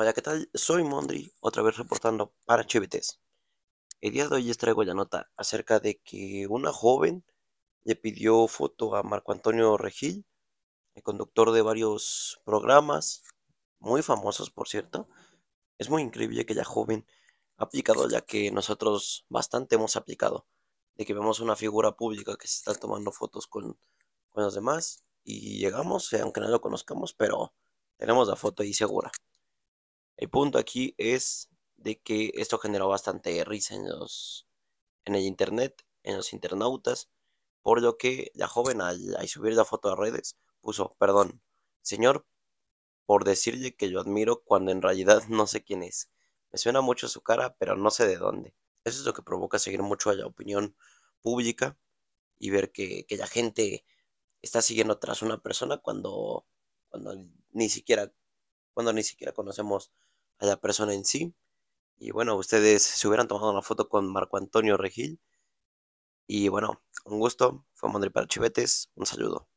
Hola, ¿qué tal? Soy Mondri, otra vez reportando para Chivites. El día de hoy les traigo la nota acerca de que una joven le pidió foto a Marco Antonio Regil, el conductor de varios programas, muy famosos por cierto. Es muy increíble que la joven ha aplicado, ya que nosotros bastante hemos aplicado, de que vemos una figura pública que se está tomando fotos con, con los demás y llegamos, eh, aunque no lo conozcamos, pero tenemos la foto ahí segura. El punto aquí es de que esto generó bastante risa en, los, en el internet, en los internautas, por lo que la joven al, subir la foto a redes puso, perdón, señor, por decirle que yo admiro cuando en realidad no sé quién es. Me suena mucho su cara, pero no sé de dónde. Eso es lo que provoca seguir mucho a la opinión pública y ver que, la gente está siguiendo tras una persona cuando, cuando ni siquiera cuando ni siquiera conocemos a la persona en sí. Y bueno, ustedes se hubieran tomado una foto con Marco Antonio Regil. Y bueno, un gusto. Fue Mondri para Chivetes. Un saludo.